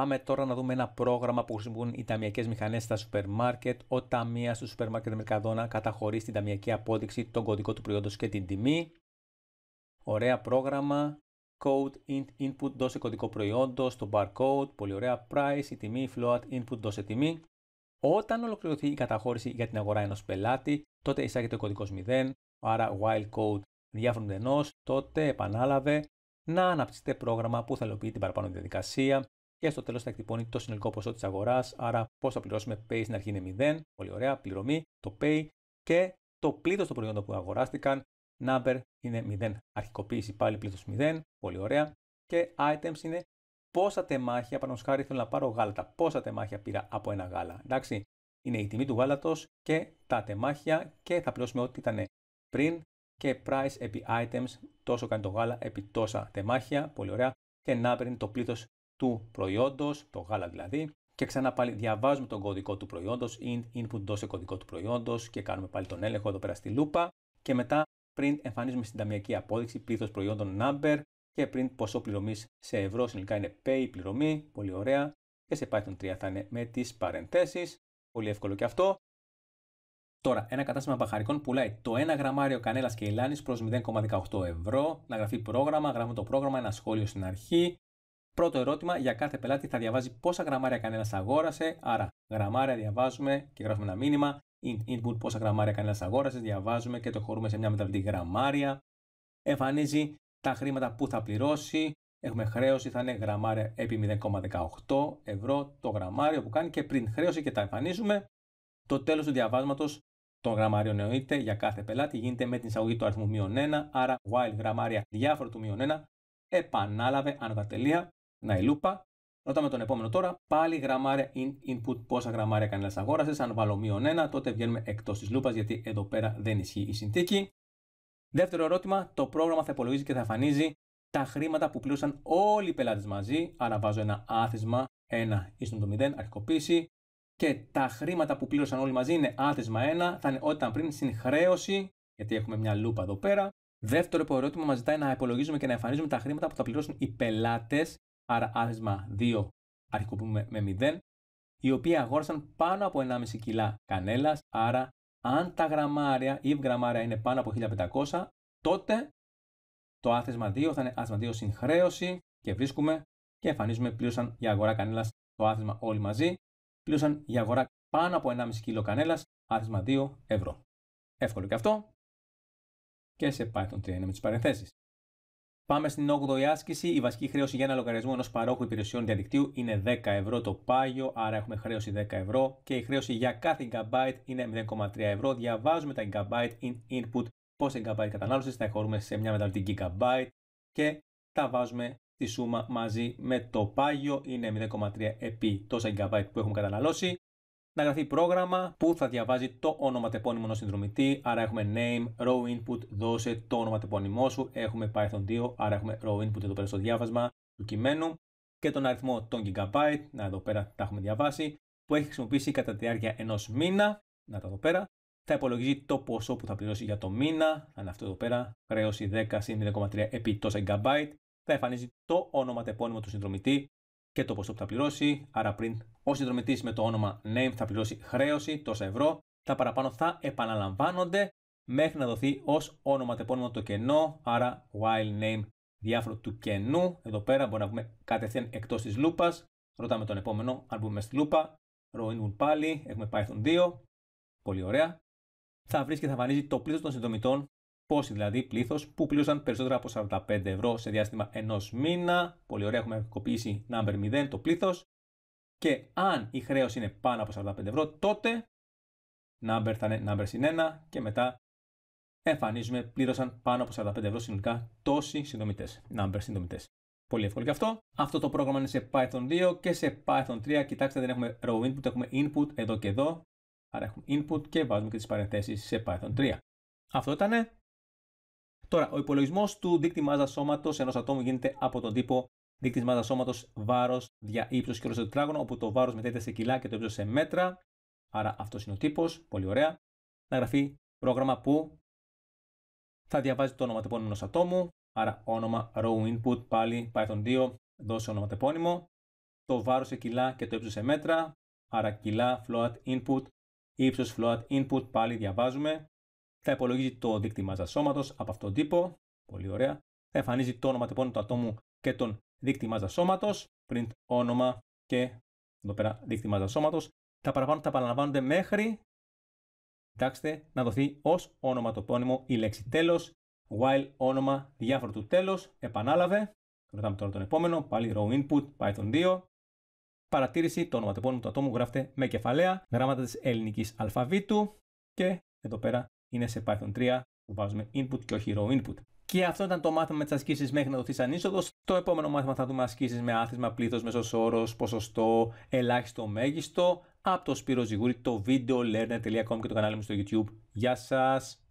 Πάμε τώρα να δούμε ένα πρόγραμμα που χρησιμοποιούν οι ταμιακές μηχανές στα σούπερ μάρκετ. Ο ταμείας του σούπερ μάρκετ Μερκαδόνα καταχωρεί στην ταμιακή απόδειξη τον κωδικό του προϊόντος και την τιμή. Ωραία πρόγραμμα. Code int input δώσε κωδικό προϊόντο, το barcode, πολύ ωραία price, η τιμή, float input δώσε τιμή. Όταν ολοκληρωθεί η καταχώρηση για την αγορά ενός πελάτη, τότε εισάγεται ο κωδικός 0, άρα while code, διάφορων ενός, τότε επανάλαβε να αναπτύσσετε πρόγραμμα που θα υλοποιεί την παραπάνω διαδικασία και στο τέλος θα εκτυπώνει το συνολικό ποσό της αγοράς. Άρα, πώς θα πληρώσουμε Pay στην αρχή είναι 0, πολύ ωραία, πληρωμή, το Pay και το πλήθος των προϊόντων που αγοράστηκαν. Number είναι 0, αρχικοποίηση πάλι πλήθος 0, πολύ ωραία. Και items είναι πόσα τεμάχια, παραδείγματος χάρη θέλω να πάρω γάλατα. Πόσα τεμάχια πήρα από ένα γάλα. Εντάξει, είναι η τιμή του γάλατος και τα τεμάχια και θα πληρώσουμε ό,τι ήταν πριν και price επί items, τόσο κάνει το γάλα επί τόσα τεμάχια, πολύ ωραία. Και number είναι το πλήθος του προϊόντος, το γάλα δηλαδή, και ξανά πάλι διαβάζουμε τον κωδικό του προϊόντος, int, input, σε κωδικό του προϊόντος και κάνουμε πάλι τον έλεγχο εδώ πέρα στη λούπα και μετά print εμφανίζουμε στην ταμιακή απόδειξη πλήθος προϊόντων number και print ποσό πληρωμής σε ευρώ, συνολικά είναι pay πληρωμή, πολύ ωραία και σε Python 3 θα είναι με τις παρενθέσεις, πολύ εύκολο και αυτό. Τώρα, ένα κατάστημα μπαχαρικών πουλάει το 1 γραμμάριο κανέλας και ηλάνη προ 0,18 ευρώ. Να γραφεί πρόγραμμα, γράφουμε το πρόγραμμα, ένα σχόλιο στην αρχή. Πρώτο ερώτημα, για κάθε πελάτη θα διαβάζει πόσα γραμμάρια κανένας αγόρασε. Άρα, γραμμάρια διαβάζουμε και γράφουμε ένα μήνυμα. In, input πόσα γραμμάρια κανένας αγόρασε, διαβάζουμε και το χωρούμε σε μια μεταβλητή γραμμάρια. Εμφανίζει τα χρήματα που θα πληρώσει. Έχουμε χρέωση, θα είναι γραμμάρια επί 0,18 ευρώ το γραμμάριο που κάνει και πριν χρέωση και τα εμφανίζουμε. Το τέλος του διαβάσματος των γραμμάριων εννοείται για κάθε πελάτη γίνεται με την εισαγωγή του αριθμού μείον 1, άρα while γραμμάρια διάφορο του μείον 1, επανάλαβε τελεία να η λούπα. Ρωτάμε τον επόμενο τώρα, πάλι γραμμάρια in, input, πόσα γραμμάρια κανένας αγόρασες. Αν βάλω μείον 1, τότε βγαίνουμε εκτός της λούπας, γιατί εδώ πέρα δεν ισχύει η συνθήκη. Δεύτερο ερώτημα, το πρόγραμμα θα υπολογίζει και θα εμφανίζει τα χρήματα που πλήρωσαν όλοι οι πελάτες μαζί. Άρα βάζω ένα άθισμα 1 ίσον το 0, αρχικοποίηση. Και τα χρήματα που πλήρωσαν όλοι μαζί είναι άθισμα 1, θα είναι ό,τι ήταν πριν στην χρέωση, γιατί έχουμε μια λούπα εδώ πέρα. Δεύτερο ερώτημα μας ζητάει να υπολογίζουμε και να εμφανίζουμε τα χρήματα που θα πληρώσουν οι πελάτες άρα άθεσμα 2 αρχικοποιούμε με, 0, οι οποίοι αγόρασαν πάνω από 1,5 κιλά κανέλας, άρα αν τα γραμμάρια ή γραμμάρια είναι πάνω από 1500, τότε το άθεσμα 2 θα είναι άθεσμα 2 συγχρέωση και βρίσκουμε και εμφανίζουμε πλήρωσαν για αγορά κανέλας το άθεσμα όλοι μαζί, πλήρωσαν για αγορά πάνω από 1,5 κιλό κανέλας, άθεσμα 2 ευρώ. Εύκολο και αυτό. Και σε Python 3 είναι με τις παρενθέσεις. Πάμε στην 8η άσκηση. Η βασική χρέωση για ένα λογαριασμό ενός παρόχου υπηρεσιών διαδικτύου είναι 10 ευρώ το πάγιο, άρα έχουμε χρέωση 10 ευρώ και η χρέωση για κάθε gigabyte είναι 0,3 ευρώ. Διαβάζουμε τα gigabyte in input, πόσα gigabyte κατανάλωση τα χωρούμε σε μια μεταβλητή gigabyte και τα βάζουμε στη σούμα μαζί με το πάγιο, είναι 0,3 επί τόσα gigabyte που έχουμε καταναλώσει να γραφεί πρόγραμμα που θα διαβάζει το όνομα τεπώνυμο ενό συνδρομητή. Άρα έχουμε name, row input, δώσε το όνομα τεπώνυμό σου. Έχουμε Python 2, άρα έχουμε row input εδώ πέρα στο διάβασμα του κειμένου και τον αριθμό των gigabyte. Να εδώ πέρα τα έχουμε διαβάσει που έχει χρησιμοποιήσει κατά τη διάρκεια ενός μήνα. Να τα εδώ πέρα. Θα υπολογίζει το ποσό που θα πληρώσει για το μήνα. Αν αυτό εδώ πέρα, χρέωση 10 συν 0,3 επί τόσα gigabyte. Θα εμφανίζει το όνομα τεπώνυμο του συνδρομητή και το ποσό που θα πληρώσει. Άρα πριν ο συνδρομητής με το όνομα name θα πληρώσει χρέωση τόσα ευρώ. Τα παραπάνω θα επαναλαμβάνονται μέχρι να δοθεί ως όνομα τεπώνυμο το κενό, άρα while name διάφορο του κενού. Εδώ πέρα μπορούμε να βγούμε κατευθείαν εκτός της λούπας. Ρωτάμε τον επόμενο αν μπούμε στη λούπα. Row πάλι, έχουμε Python 2. Πολύ ωραία. Θα βρει και θα βανίζει το πλήθος των συνδρομητών. Πόσοι δηλαδή πλήθος που πλήρωσαν περισσότερα από 45 ευρώ σε διάστημα ενός μήνα. Πολύ ωραία, έχουμε κοπήσει number 0 το πλήθος και αν η χρέωση είναι πάνω από 45 ευρώ, τότε number θα είναι number συν 1 και μετά εμφανίζουμε πλήρωσαν πάνω από 45 ευρώ συνολικά τόσοι συνδομητέ. Number συνδομητέ. Πολύ εύκολο και αυτό. Αυτό το πρόγραμμα είναι σε Python 2 και σε Python 3. Κοιτάξτε, δεν έχουμε row input, έχουμε input εδώ και εδώ. Άρα έχουμε input και βάζουμε και τις παρενθέσεις σε Python 3. Αυτό ήταν. Τώρα, ο υπολογισμός του δείκτη μάζας σώματος ενός ατόμου γίνεται από τον τύπο δείκτης μάζας σώματος, βάρος, δια ύψος και όρος τετράγωνο, όπου το βάρος μετέτεται σε κιλά και το ύψος σε μέτρα. Άρα αυτός είναι ο τύπος. Πολύ ωραία. Να γραφεί πρόγραμμα που θα διαβάζει το ονοματεπώνυμο ενός ατόμου. Άρα όνομα row input πάλι Python 2, δώσε όνομα τεπώνυμο, Το βάρος σε κιλά και το ύψος σε μέτρα. Άρα κιλά float input, ύψος float input πάλι διαβάζουμε. Θα υπολογίζει το δείκτη μάζας σώματος από αυτόν τον τύπο. Πολύ ωραία. Θα εμφανίζει το τεπώνυμο του ατόμου και τον δίκτυ μάζας σώματος, print όνομα και εδώ πέρα δίκτυ μάζας σώματος. Τα παραπάνω τα παραλαμβάνονται μέχρι κοιτάξτε, να δοθεί ως όνομα το πόνιμο η λέξη τέλος, while όνομα διάφορο του τέλος, επανάλαβε. ρωτάμε τώρα τον επόμενο, πάλι row input, Python 2. Παρατήρηση, το όνομα του ατόμου γράφεται με κεφαλαία, γράμματα της ελληνικής αλφαβήτου και εδώ πέρα είναι σε Python 3 που βάζουμε input και όχι row input. Και αυτό ήταν το μάθημα με τι ασκήσει μέχρι να δοθεί ανίσοδο. Το επόμενο μάθημα θα δούμε ασκήσεις με άθισμα, πλήθος, μέσος όρος, ποσοστό, ελάχιστο, μέγιστο. Από το Σπύρο Ζιγούρη, το learner.com και το κανάλι μου στο YouTube. Γεια σας!